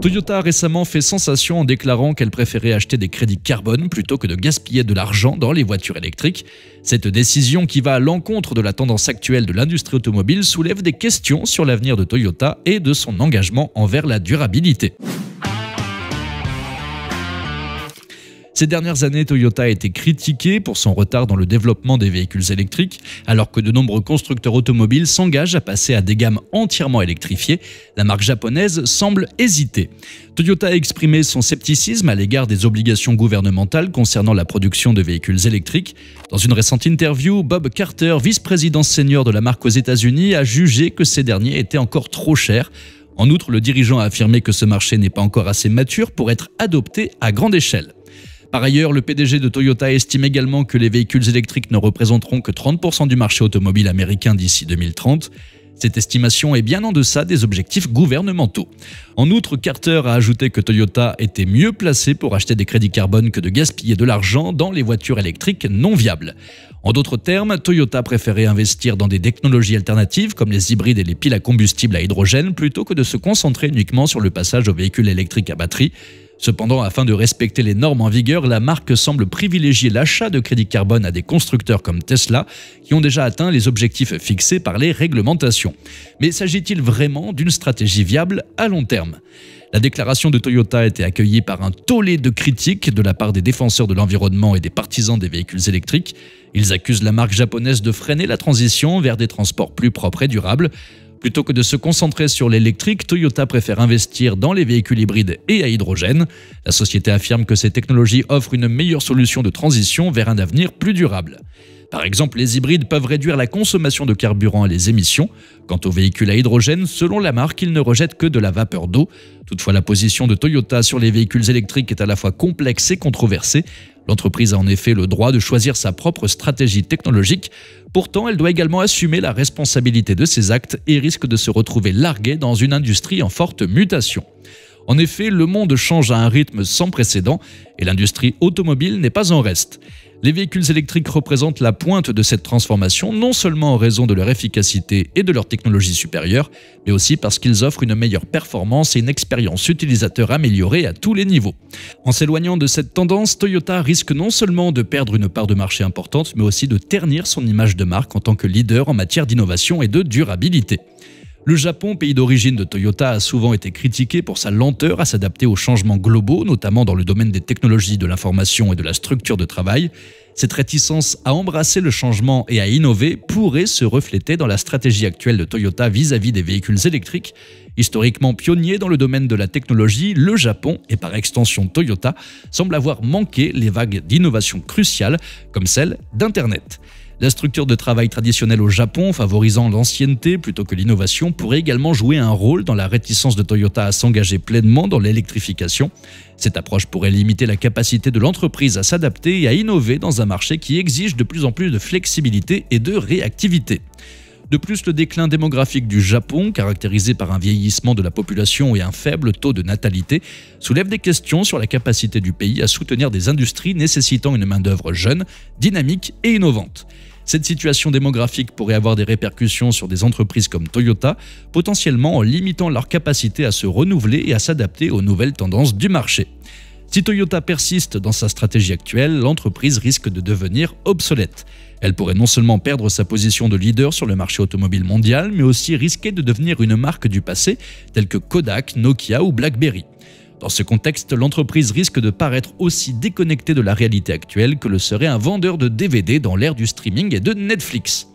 Toyota a récemment fait sensation en déclarant qu'elle préférait acheter des crédits carbone plutôt que de gaspiller de l'argent dans les voitures électriques. Cette décision qui va à l'encontre de la tendance actuelle de l'industrie automobile soulève des questions sur l'avenir de Toyota et de son engagement envers la durabilité. Ces dernières années, Toyota a été critiquée pour son retard dans le développement des véhicules électriques, alors que de nombreux constructeurs automobiles s'engagent à passer à des gammes entièrement électrifiées. La marque japonaise semble hésiter. Toyota a exprimé son scepticisme à l'égard des obligations gouvernementales concernant la production de véhicules électriques. Dans une récente interview, Bob Carter, vice-président senior de la marque aux États-Unis, a jugé que ces derniers étaient encore trop chers. En outre, le dirigeant a affirmé que ce marché n'est pas encore assez mature pour être adopté à grande échelle. Par ailleurs, le PDG de Toyota estime également que les véhicules électriques ne représenteront que 30% du marché automobile américain d'ici 2030. Cette estimation est bien en deçà des objectifs gouvernementaux. En outre, Carter a ajouté que Toyota était mieux placé pour acheter des crédits carbone que de gaspiller de l'argent dans les voitures électriques non viables. En d'autres termes, Toyota préférait investir dans des technologies alternatives comme les hybrides et les piles à combustible à hydrogène plutôt que de se concentrer uniquement sur le passage aux véhicules électriques à batterie, Cependant, afin de respecter les normes en vigueur, la marque semble privilégier l'achat de crédits carbone à des constructeurs comme Tesla, qui ont déjà atteint les objectifs fixés par les réglementations. Mais s'agit-il vraiment d'une stratégie viable à long terme la déclaration de Toyota a été accueillie par un tollé de critiques de la part des défenseurs de l'environnement et des partisans des véhicules électriques. Ils accusent la marque japonaise de freiner la transition vers des transports plus propres et durables. Plutôt que de se concentrer sur l'électrique, Toyota préfère investir dans les véhicules hybrides et à hydrogène. La société affirme que ces technologies offrent une meilleure solution de transition vers un avenir plus durable. Par exemple, les hybrides peuvent réduire la consommation de carburant et les émissions. Quant aux véhicules à hydrogène, selon la marque, ils ne rejettent que de la vapeur d'eau. Toutefois, la position de Toyota sur les véhicules électriques est à la fois complexe et controversée. L'entreprise a en effet le droit de choisir sa propre stratégie technologique. Pourtant, elle doit également assumer la responsabilité de ses actes et risque de se retrouver larguée dans une industrie en forte mutation. En effet, le monde change à un rythme sans précédent et l'industrie automobile n'est pas en reste. Les véhicules électriques représentent la pointe de cette transformation, non seulement en raison de leur efficacité et de leur technologie supérieure, mais aussi parce qu'ils offrent une meilleure performance et une expérience utilisateur améliorée à tous les niveaux. En s'éloignant de cette tendance, Toyota risque non seulement de perdre une part de marché importante, mais aussi de ternir son image de marque en tant que leader en matière d'innovation et de durabilité. Le Japon, pays d'origine de Toyota, a souvent été critiqué pour sa lenteur à s'adapter aux changements globaux, notamment dans le domaine des technologies, de l'information et de la structure de travail. Cette réticence à embrasser le changement et à innover pourrait se refléter dans la stratégie actuelle de Toyota vis-à-vis des véhicules électriques. Historiquement pionnier dans le domaine de la technologie, le Japon, et par extension Toyota, semble avoir manqué les vagues d'innovation cruciales, comme celle d'Internet. La structure de travail traditionnelle au Japon, favorisant l'ancienneté plutôt que l'innovation, pourrait également jouer un rôle dans la réticence de Toyota à s'engager pleinement dans l'électrification. Cette approche pourrait limiter la capacité de l'entreprise à s'adapter et à innover dans un marché qui exige de plus en plus de flexibilité et de réactivité. De plus, le déclin démographique du Japon, caractérisé par un vieillissement de la population et un faible taux de natalité, soulève des questions sur la capacité du pays à soutenir des industries nécessitant une main-d'œuvre jeune, dynamique et innovante. Cette situation démographique pourrait avoir des répercussions sur des entreprises comme Toyota, potentiellement en limitant leur capacité à se renouveler et à s'adapter aux nouvelles tendances du marché. Si Toyota persiste dans sa stratégie actuelle, l'entreprise risque de devenir obsolète. Elle pourrait non seulement perdre sa position de leader sur le marché automobile mondial, mais aussi risquer de devenir une marque du passé, telle que Kodak, Nokia ou BlackBerry. Dans ce contexte, l'entreprise risque de paraître aussi déconnectée de la réalité actuelle que le serait un vendeur de DVD dans l'ère du streaming et de Netflix.